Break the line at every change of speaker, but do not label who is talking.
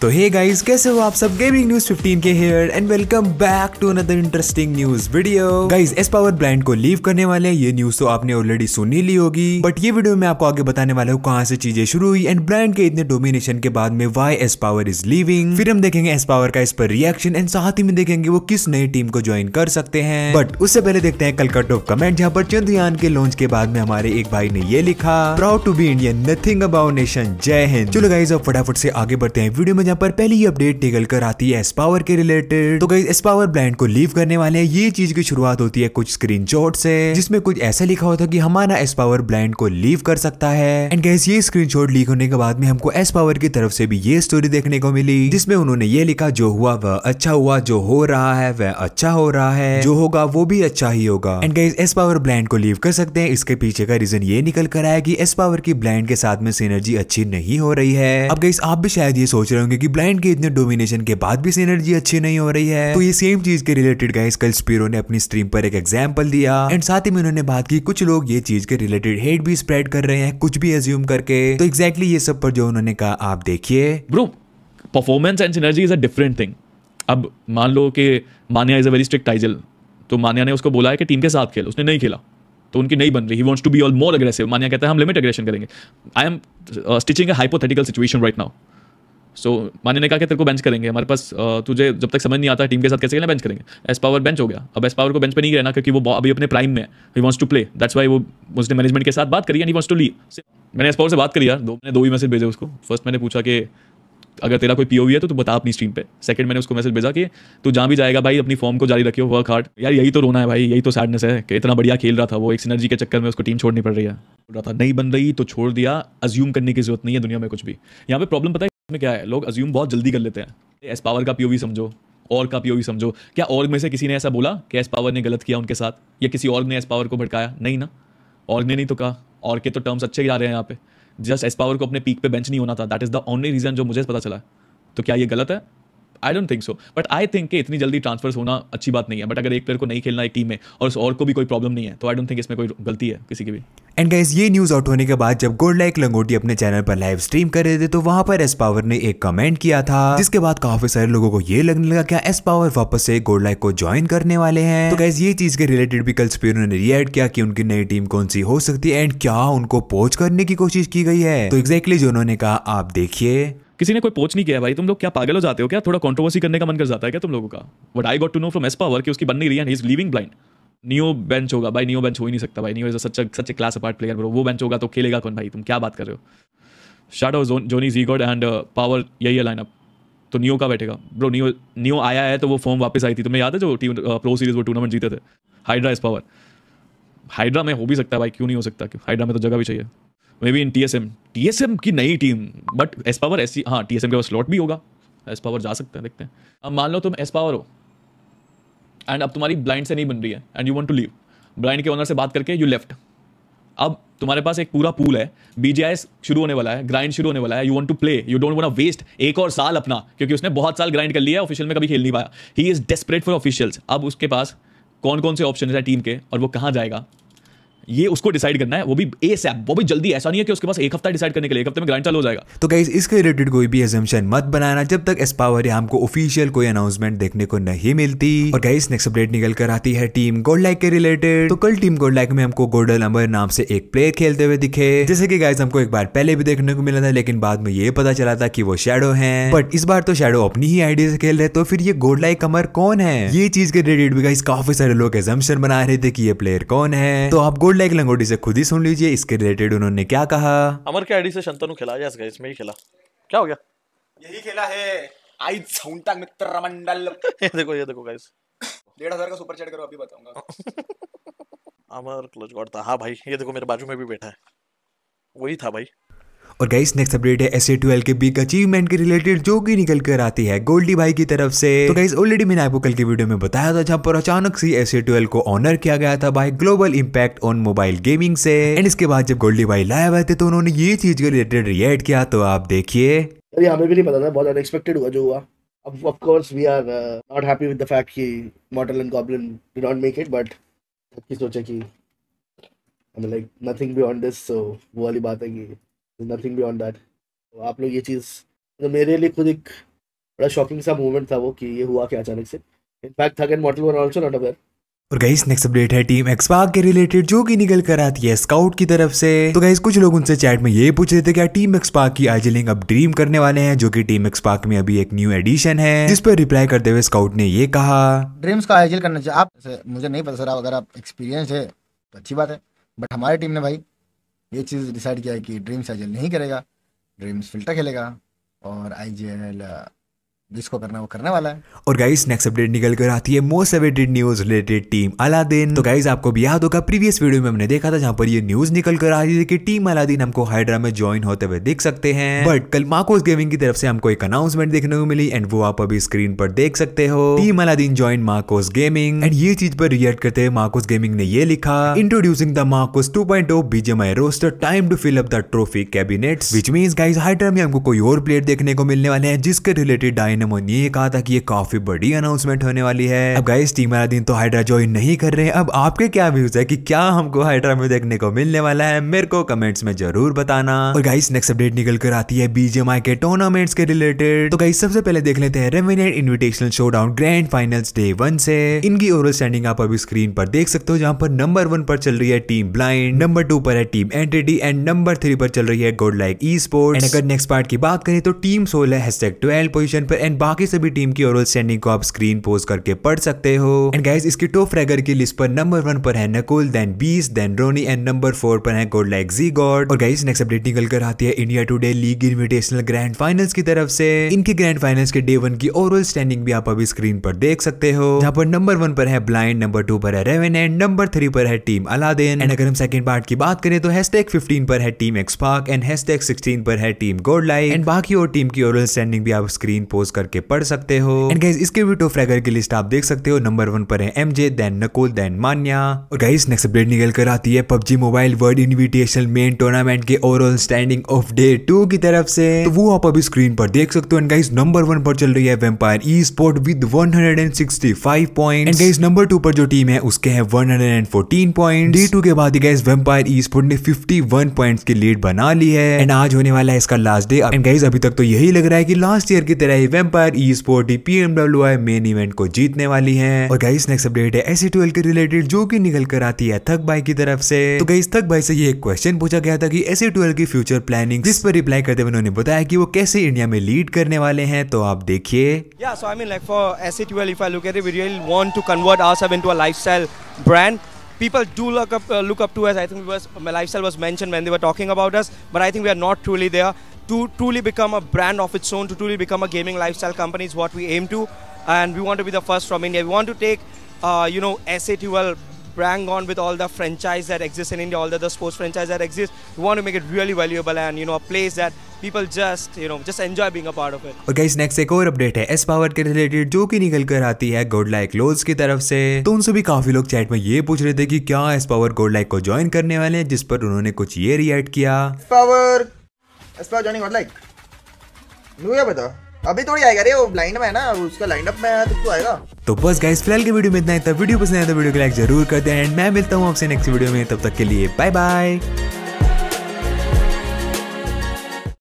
तो hey guys कैसे हो आप सब गेमिंग न्यूज 15 के here and welcome back to another interesting news video guys S power brand को लीव करने वाले ये न्यूज तो आपने ऑलरेडी सुनी ली होगी बट ये वीडियो में आपको आगे बताने वाला हूँ कहाँ से चीजें शुरू हुई एंड ब्रांड के इतने डोमिनेशन के बाद में why S power is leaving फिर हम देखेंगे एस पावर का इस पर रिएक्शन एंड साथ ही में देखेंगे वो किस नई टीम को ज्वाइन कर सकते हैं बट उससे पहले देखते हैं कल का कमेंट जहाँ पर चंद्रयान के लॉन्च के बाद में हमारे एक भाई ने ये लिखा proud to be Indian nothing about nation जय हिंद चलो गाइज अब फटाफट से आगे बढ़ते हैं वीडियो में यहाँ पर पहली अपडेट निकल कर आती है एस पावर के रिलेटेड तो गई एस पावर ब्रांड को लीव करने वाले ये चीज की शुरुआत होती है कुछ स्क्रीन शॉट से जिसमें कुछ ऐसा लिखा होता है हमारा एस पावर ब्रांड को लीव कर सकता है एंड गैस ये स्क्रीन लीक होने के बाद में हमको एस पावर की तरफ से भी ये स्टोरी देखने को मिली जिसमें उन्होंने ये लिखा जो हुआ वह अच्छा हुआ जो हो रहा है वह अच्छा हो रहा है जो होगा वो भी अच्छा ही होगा and guys S power blind को लीव कर सकते हैं इसके पीछे का रीजन ये निकल कर आया की एस पावर की ब्लाइंड के साथ में सीनर्जी अच्छी नहीं हो रही है अब गाइज आप भी शायद ये सोच रहे होंगे क्योंकि ब्लाइंड के इतने डोमिनेशन के बाद भी सिनर्जी अच्छी नहीं हो रही है तो ये सेम चीज के रिलेटेड गाइस कल स्पीरो ने अपनी स्ट्रीम पर एक एग्जाम्पल दिया एंड साथ ही में उन्होंने बात की कुछ लोग ये चीज के रिलेटेड हेट भी स्प्रेड कर रहे हैं कुछ भी एज्यूम करके तो एग्जैक्टली exactly ये सब पर जो उन्होंने कहा आप देखिए bro
performance and synergy is a different thing अब मान लो कि Mania is a very strict IGL तो मानिया ने उसको बोला है कि टीम के साथ खेल उसने नहीं खेला तो उनकी नहीं बन रही he wants to be all more aggressive Mania कहता है हम लिमिट अग्रेशन करेंगे I am stitching a hypothetical situation right now so Mania ने कहा कि तेरे को बेंच करेंगे हमारे पास तुझे जब तक समझ नहीं आता टीम के साथ कैसे खेलना बेंच करेंगे एस पावर बेंच हो गया अब एस पावर को बेंच पर नहीं रहना क्योंकि वो अभी अपने प्राइम में he wants to play that's why वो उसने मैनेजमेंट के साथ बात करी and he wants to leave मैंने एस पावर से बात करी यार दो मैंने दो ही मैसेज भेजे उसको फर्स्ट मैंने पूछा कि अगर तेरा कोई पीओ है तो तू बता अपनी स्ट्रीम पे सेकंड मैंने उसको मैसेज भेजा कि तू जहाँ भी जाएगा भाई अपनी फॉर्म को जारी रखियो वर्क हार्ड यार यही तो रोना है भाई यही तो सैडनेस है कि इतना बढ़िया खेल रहा था वो एक सिनर्जी के चक्कर में उसको टीम छोड़नी पड़ रही है बोल रहा था नहीं बन रही तो छोड़ दिया अज्यूम करने की जरूरत नहीं है दुनिया में कुछ भी यहाँ पर प्रॉब्लम पता है में क्या है लोग अज्यूम बहुत जल्दी कर लेते हैं एस पावर का पीओवी समझो और का पीओवी समझो क्या और में से किसी ने ऐसा बोला कि एस पावर ने गलत किया उनके साथ या किसी और ने एस पावर को भड़काया नहीं ना और ने नहीं तो कहा और के तो टर्म्स अच्छे ही आ रहे हैं यहाँ पे जस्ट एस पावर को अपने पीक पे बेंच नहीं होना था that is the only reason जो मुझे पता चला तो क्या ये गलत है I don't think so but I think कि इतनी जल्दी ट्रांसफर होना अच्छी बात नहीं है बट अगर एक प्लेयर को नहीं खेलना एक टीम में और उस और को भी कोई प्रॉब्लम नहीं है तो आई डोंट थिंक इसमें कोई गलती है किसी की भी
एंड गाइज ये न्यूज़ आउट होने के बाद जब गोल्ड लाइक लंगोटी अपने चैनल पर लाइव स्ट्रीम कर रहे थे तो वहां पर एस पावर ने एक कमेंट किया था जिसके बाद काफी सारे लोगों को ये लगने लगा क्या एस पावर वापस से गोल्ड लाइक को ज्वाइन करने वाले हैं तो गाइज ये चीज के रिलेटेड भी कल स्पीरो ने रिएक्ट किया कि उनकी नई टीम कौन सी हो सकती है एंड क्या उनको पोच करने की कोशिश की गई है तो एग्जैक्टली exactly जो उन्होंने कहा आप देखिए किसी ने कोई पोच नहीं किया भाई तुम
लोग क्या पागल हो जाते हो क्या थोड़ा कॉन्ट्रोवर्सी करने का मन कर जाता है क्या तुम लोगों का but I got to know from S power कि उसकी बन नहीं रही and is leaving Blind Neo bench होगा भाई नियो बेंच हो ही नहीं सकता भाई Neo is such such class apart player bro वो बेंच होगा तो खेलेगा कौन भाई तुम क्या बात कर रहे हो शार्ट ऑफ जोनी जी गॉड एंड पावर यही है लाइनअप तो नियो का बैठेगा ब्रो नियो नियो आया है तो वो फॉर्म वापस आई थी तुम्हें याद है जो टीम प्रो सीरीज वो टूर्नामेंट जीते थे हाइड्रा इस पावर हाइड्रा में हो भी सकता है भाई क्यों नहीं हो सकता हाइड्रा में तो जगह भी चाहिए maybe in T S M T S M की नई टीम बट एस पावर ऐसी हाँ टी एस एम के पास स्लॉट भी होगा एस पावर जा सकते हैं देखते हैं अब मान लो तुम एस पावर हो एंड अब तुम्हारी ब्लाइंड से नहीं बन रही है and you want to leave Blind के ओनर से बात करके यू लेफ्ट अब तुम्हारे पास एक पूरा पूल है बीजेएस शुरू होने वाला है ग्राइंड शुरू होने वाला है you want to play you don't want waste एक और साल अपना क्योंकि उसने बहुत साल ग्राइंड कर लिया है ऑफिशियल में कभी खेल नहीं पाया he is desperate for officials अब उसके पास कौन कौन से ऑप्शन है टीम के और वो कहाँ जाएगा ये उसको डिसाइड करना है वो भी ए सैप वो भी जल्दी ऐसा नहीं है कि उसके पास एक हफ्ता डिसाइड करने के लिए एक हफ्ते में ग्रांड चालू हो जाएगा
तो गाइज इसके रिलेटेड कोई भी एजम्पन मत बनाना जब तक पावर या हमको ऑफिशियल कोई अनाउंसमेंट देखने को नहीं मिलती और गाइज नेक्स्ट अपडेट निकल कर आती है टीम गोल्ड लाइक के रिलेटेड तो कल टीम गोल्ड लाइक में हमको गोल्डन अंबर नाम से एक प्लेयर खेलते हुए दिखे जैसे कि गाइज हमको एक बार पहले भी देखने को मिला था लेकिन बाद में ये पता चला था कि वो शेडो है बट इस बार तो शेडो अपनी ही आइडिया से खेल रहे तो फिर ये गोल्ड लाइक अमर कौन है ये चीज के रिलेटेड भी गाइज काफी सारे लोग एजम्पन बना रहे थे कि ये प्लेयर कौन है तो आप गोल्ड गुड लाइक लंगोटी से खुद ही सुन लीजिए इसके रिलेटेड उन्होंने क्या कहा
अमर के आईडी से शंतनु खिला गया गाइस इसमें ही खेला क्या हो गया यही खेला है
आई छौंटा मित्र मंडल
ये देखो ये देखो गाइस
1500 का सुपर चैट करो अभी बताऊंगा
अमर क्लच गॉड था हां भाई ये देखो मेरे बाजू में भी बैठा है वही था भाई
और गाइस नेक्स्ट अपडेट है एस ट्वेल्व के बिग अचीवमेंट के रिलेटेड जो कि निकल कर आती है गोल्डी भाई की तरफ से तो गाइस ऑलरेडी मैंने आपको कल की वीडियो में बताया था जहां पर अचानक से एस ट्वेल्व को ऑनर किया गया था by global impact on mobile gaming से एंड इसके बाद जब गोल्डी भाई लाए हुए थे तो उन्होंने ये चीज के रिलेटेड रिएक्ट किया तो आप देखिए
हमें भी नहीं पता था बहुत अनएक्सपेक्टेड हुआ जो हुआ अब of course we are not happy with the fact कि Mortal and Goblin did not make it but सबकी सोचा कि I mean like nothing beyond this so वो वाली बात है कि नथिंग बियॉन्ड दैट तो आप लोग ये चीज़ तो मेरे लिए खुद एक बड़ा शॉकिंग सा मूवमेंट था वो कि ये हुआ क्या अचानक से इनफैक्ट थक and model one also not aware
और गाइस नेक्स्ट अपडेट है टीम एक्सपाक के रिलेटेड जो कि निकल कर आती है स्काउट की तरफ से तो गाइस कुछ लोग उनसे चैट में ये पूछ रहे थे क्या टीम एक्सपाक की आइजलिंग अब ड्रीम करने वाले हैं जो कि टीम एक्सपाक में अभी एक न्यू एडिशन है जिस पर रिप्लाई करते हुए स्काउट ने ये कहा ड्रीम्स का आइजल करना चाहिए आप मुझे नहीं पता सर अगर आप एक्सपीरियंस है तो अच्छी बात है बट हमारी टीम ने भाई ये चीज़
डिसाइड किया कि ड्रीम्स आई नहीं करेगा ड्रीम्स फिल्टर खेलेगा और आई जिसको करना वो करने वाला है
और गाइस नेक्स्ट अपडेट निकल कर आती है most awaited news related team Aladdin तो गाइस आपको भी याद होगा प्रीवियस वीडियो में हमने देखा था जहां पर ये न्यूज निकल कर आ रही थी कि टीम अलादीन हमको हाइड्रा में ज्वाइन होते हुए देख सकते हैं बट कल माकोस गेमिंग की तरफ से हमको एक अनाउंसमेंट देखने को मिली एंड वो आप अभी स्क्रीन पर देख सकते हो team Aladdin join Marcos gaming and ये चीज पर रिएक्ट करते हुए मार्कोस गेमिंग ने ये लिखा introducing the Marcos two point O BGMI roster time to fill up the trophy cabinet which mean guys Hydra में हमको कोई और प्लेयर देखने को मिलने वाले हैं जिसके रिलेटेड डाइन डायनेमोनी ये कहा था कि ये काफी बड़ी अनाउंसमेंट होने वाली है अब गाइस टीम वाला दिन तो हाइड्रा ज्वाइन नहीं कर रहे अब आपके क्या व्यूज है कि क्या हमको हाइड्रा में देखने को मिलने वाला है मेरे को कमेंट्स में जरूर बताना और गाइस नेक्स्ट अपडेट निकल कर आती है बीजेमआई के टूर्नामेंट्स के रिलेटेड तो गाइस सबसे पहले देख लेते हैं रेमिनेट invitational show grand finals day one से इनकी ओवरऑल स्टैंडिंग आप अभी स्क्रीन पर देख सकते हो जहाँ पर नंबर वन पर चल रही है टीम ब्लाइंड नंबर टू पर है team Entity and number three पर चल रही है गोड लाइक ई स्पोर्ट्स अगर नेक्स्ट पार्ट की बात करें तो टीम सोलह पोजिशन पर एंड बाकी सभी टीम की ओरल स्टैंडिंग को आप स्क्रीन पोज करके पढ़ सकते हो एंड गाइज इसके टॉप फ्रेगर की लिस्ट पर नंबर वन पर है नकुल देन बीस then Rony and number four पर है गोल्ड लाइक जी गॉड और गाइज नेक्स्ट अपडेट निकल कर आती है India Today League invitational grand finals की तरफ से इनके ग्रैंड फाइनल्स के डे वन की ओवरऑल स्टैंडिंग भी आप अभी स्क्रीन पर देख सकते हो जहाँ पर नंबर वन पर है ब्लाइंड नंबर टू पर है रेवन एंड नंबर थ्री पर है टीम अलादेन एंड अगर हम सेकंड पार्ट की बात करें तो हैशटैग 15 पर है टीम एक्सपार्क एंड हैशटैग 16 पर है टीम गोल्ड लाइक एंड बाकी और टीम की ओरल स्टैंडिंग भी आप स्क्रीन पोस्ट करके पढ़ सकते हो एंड गाइज इसके भी फ्रेगर की लिस्ट आप देख सकते हो नंबर वन पर है M J then Nakul then Manya और गाइज नेक्स्ट अपडेट निकल कर आती है PUBG mobile world invitation main tournament के overall standing of day two की तरफ से तो वो आप अभी स्क्रीन पर देख सकते हो एंड गाइज नंबर वन पर चल रही है Vampire esport with 165 point and guys number two पर जो टीम है उसके है 114 पॉइंट डे टू के बाद ही गाइज वेम्पायर ई स्पोर्ट ने 51 पॉइंट्स की लीड बना ली है एंड आज होने वाला है इसका लास्ट डे एंड गाइज अभी तक तो यही लग रहा है कि लास्ट ईयर की तरह ही Empire esports P MW I main event को जीतने वाली है और गई नेक्स्ट अपडेट है एसी ट्वेल्व के रिलेटेड जो की निकल कर आती है थक भाई की तरफ से तो गई थक भाई से ये एक क्वेश्चन पूछा गया था e की एसी ट्वेल्व की फ्यूचर प्लानिंग जिस पर रिप्लाई करते हुए उन्होंने बताया की वो कैसे इंडिया में लीड करने वाले हैं तो आप देखिए brand people do look up uh, look up to us i think it was my lifestyle was mentioned when they were talking about us but i think we are not truly there to truly become a brand of its own, to truly become a gaming lifestyle company is what we aim to. And we want to be the first from India. We want to take, uh, you know, SATL brand on with all the franchise that exists in India, all the, the sports franchise that exists. We want to make it really valuable and, you know, a place that people just you know just enjoy being a part of it. और next next एक और update है S power के related जो कि निकल कर आती है गोड लाइक लोज की तरफ से तो उनसे भी काफी लोग चैट में ये पूछ रहे थे कि क्या एस पावर गोड लाइक को ज्वाइन करने वाले हैं जिस पर उन्होंने कुछ ये रिएक्ट किया
Power स्पा जॉइनिंग और लाइक न्यू है बता अभी थोड़ी आएगा रे वो ब्लाइंड में है ना उसका लाइन अप में आया तो आएगा
तो बस गाइस फिलहाल के वीडियो में इतना ही था वीडियो पसंद आया तो वीडियो को लाइक जरूर कर दें एंड मैं मिलता हूं आपसे नेक्स्ट वीडियो में तब तक के लिए बाय बाय